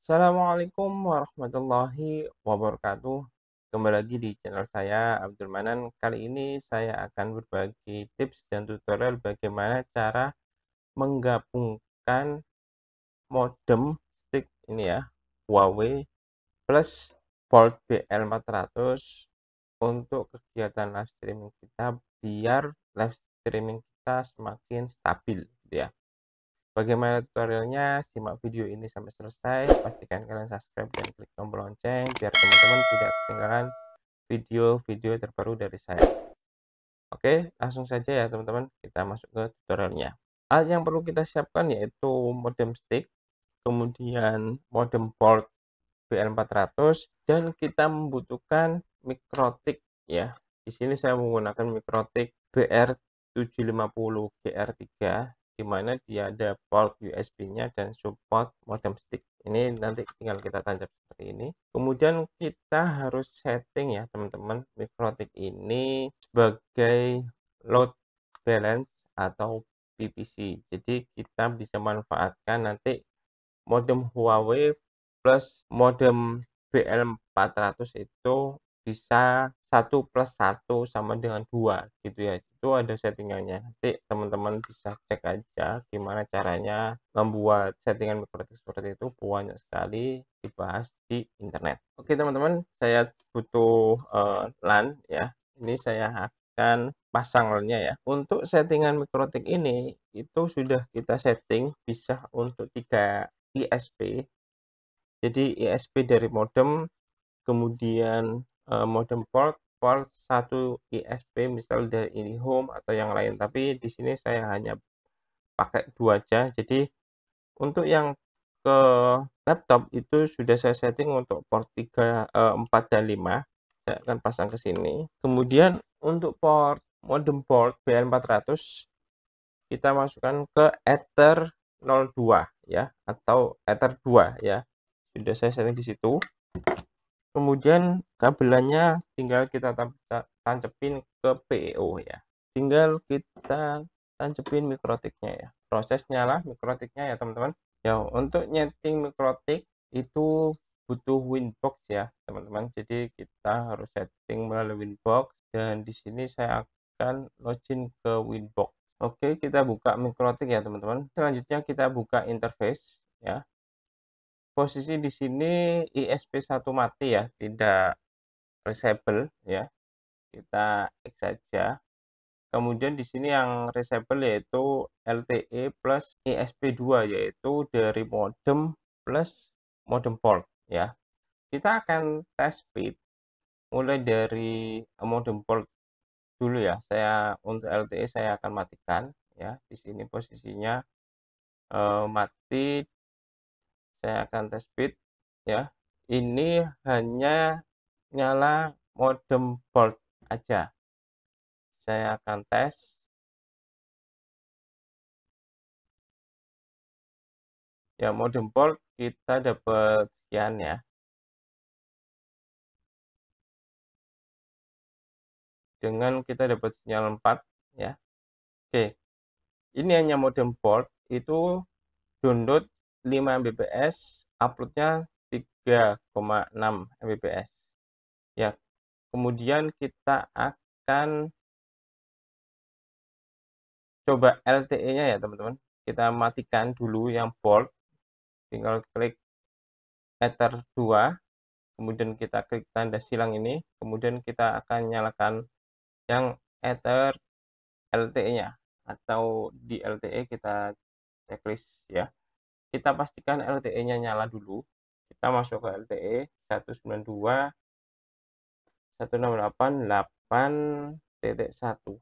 Assalamualaikum warahmatullahi wabarakatuh. Kembali lagi di channel saya Abdul Manan. Kali ini saya akan berbagi tips dan tutorial bagaimana cara menggabungkan modem stick ini ya, Huawei plus Volt BL400 untuk kegiatan live streaming kita biar live streaming kita semakin stabil gitu ya. Bagaimana tutorialnya? Simak video ini sampai selesai. Pastikan kalian subscribe dan klik tombol lonceng biar teman-teman tidak ketinggalan video-video terbaru dari saya. Oke, langsung saja ya teman-teman. Kita masuk ke tutorialnya. Alat yang perlu kita siapkan yaitu modem stick, kemudian modem port BL400 dan kita membutuhkan mikrotik ya. Di sini saya menggunakan mikrotik BR750 GR3 di mana dia ada port USB-nya dan support modem stick. Ini nanti tinggal kita tancap seperti ini. Kemudian kita harus setting ya teman-teman mikrotik ini sebagai load balance atau PPC. Jadi kita bisa manfaatkan nanti modem Huawei plus modem BL400 itu bisa satu plus satu sama dengan dua gitu ya itu ada settingannya nanti teman-teman bisa cek aja gimana caranya membuat settingan mikrotik seperti itu banyak sekali dibahas di internet oke teman-teman saya butuh uh, LAN ya ini saya akan pasang LAN-nya ya untuk settingan mikrotik ini itu sudah kita setting bisa untuk tiga ISP jadi ISP dari modem kemudian modem port port 1 ISP misal dari ini home atau yang lain tapi di sini saya hanya pakai dua aja jadi untuk yang ke laptop itu sudah saya setting untuk port 3 4 eh, dan 5 saya akan pasang ke sini kemudian untuk port modem port BN400 kita masukkan ke ether 02 ya atau ether 2 ya sudah saya setting di situ kemudian kabelannya tinggal kita tancepin ke PO e ya tinggal kita tancepin mikrotiknya ya prosesnya lah mikrotiknya ya teman-teman ya untuk nyeting mikrotik itu butuh winbox ya teman-teman jadi kita harus setting melalui winbox dan di sini saya akan login ke winbox oke kita buka mikrotik ya teman-teman selanjutnya kita buka interface ya posisi di sini ISP1 mati ya, tidak resable ya. Kita X saja. Kemudian di sini yang resable yaitu LTE plus ISP2 yaitu dari modem plus modem port ya. Kita akan tes speed mulai dari modem port dulu ya. Saya untuk LTE saya akan matikan ya. Di sini posisinya eh, mati saya akan tes speed ya ini hanya nyala modem volt aja saya akan tes ya modem volt kita dapat sekian ya dengan kita dapat sinyal 4 ya. Oke. Ini hanya modem port itu download 5 Mbps, uploadnya 3,6 Mbps. Ya, kemudian kita akan coba LTE-nya ya teman-teman. Kita matikan dulu yang bold, tinggal klik Ether 2, kemudian kita klik tanda silang ini, kemudian kita akan nyalakan yang Ether LTE-nya atau di LTE kita checklist ya kita pastikan LTE-nya nyala dulu. Kita masuk ke LTE 192 168.8.1.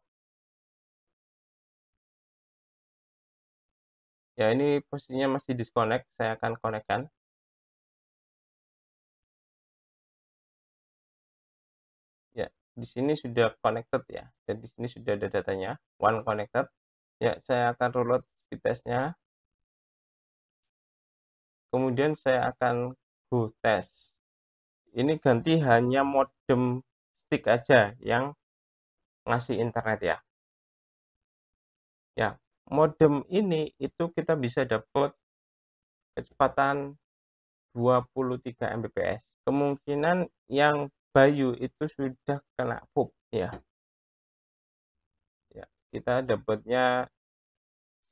Ya, ini posisinya masih disconnect, saya akan konekkan. Ya, di sini sudah connected ya. Dan di sini sudah ada datanya, one connected. Ya, saya akan reload speed testnya kemudian saya akan go test ini ganti hanya modem stick aja yang ngasih internet ya ya modem ini itu kita bisa dapat kecepatan 23 Mbps kemungkinan yang Bayu itu sudah kena FUB ya ya kita dapatnya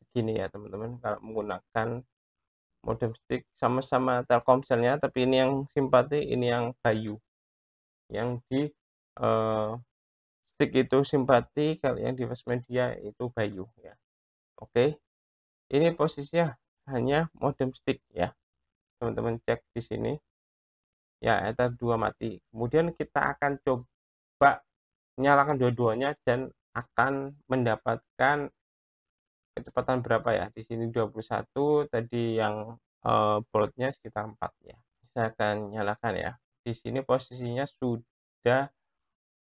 segini ya teman-teman kalau menggunakan modem stick sama-sama Telkomselnya tapi ini yang simpati ini yang kayu yang di uh, stick itu simpati kalau yang di West Media itu Bayu ya oke okay. ini posisinya hanya modem stick ya teman-teman cek di sini ya ether 2 mati kemudian kita akan coba nyalakan dua-duanya dan akan mendapatkan kecepatan berapa ya? Di sini 21, tadi yang uh, sekitar 4 ya. Saya akan nyalakan ya. Di sini posisinya sudah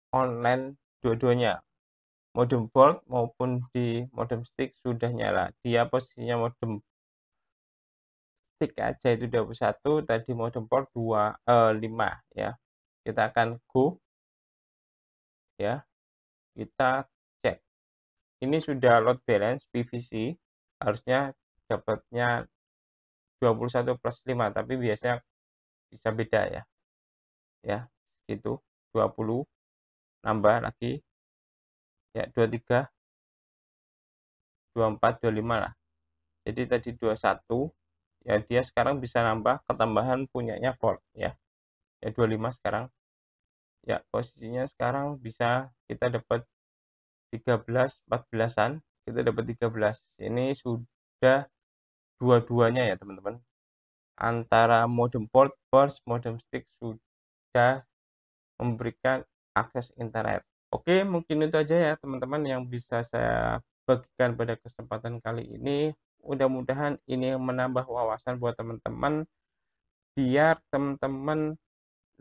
online dua-duanya. Modem bolt maupun di modem stick sudah nyala. Dia posisinya modem stick aja itu 21, tadi modem port 2 eh, lima ya. Kita akan go ya. Kita ini sudah load balance PVC harusnya dapatnya 21 plus 5 tapi biasanya bisa beda ya ya gitu 20 nambah lagi ya 23 24 25 lah jadi tadi 21 ya dia sekarang bisa nambah ketambahan punyanya volt ya ya 25 sekarang ya posisinya sekarang bisa kita dapat 13 14-an kita dapat 13 ini sudah dua-duanya ya teman-teman antara modem port pers modem stick sudah memberikan akses internet Oke mungkin itu aja ya teman-teman yang bisa saya bagikan pada kesempatan kali ini mudah-mudahan ini menambah wawasan buat teman-teman biar teman-teman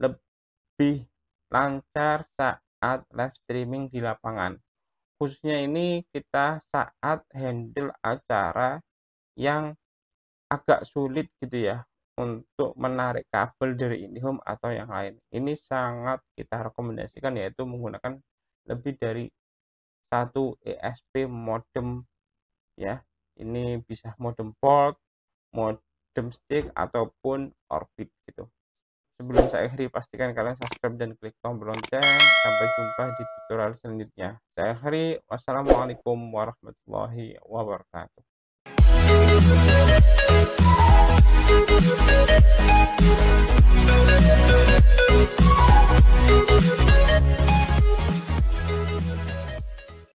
lebih lancar saat live streaming di lapangan khususnya ini kita saat handle acara yang agak sulit gitu ya untuk menarik kabel dari IndiHome atau yang lain. Ini sangat kita rekomendasikan yaitu menggunakan lebih dari satu ESP modem ya. Ini bisa modem port, modem stick ataupun orbit gitu. Sebelum saya akhiri, pastikan kalian subscribe dan klik tombol lonceng. Sampai jumpa di tutorial selanjutnya. Saya akhiri, wassalamualaikum warahmatullahi wabarakatuh.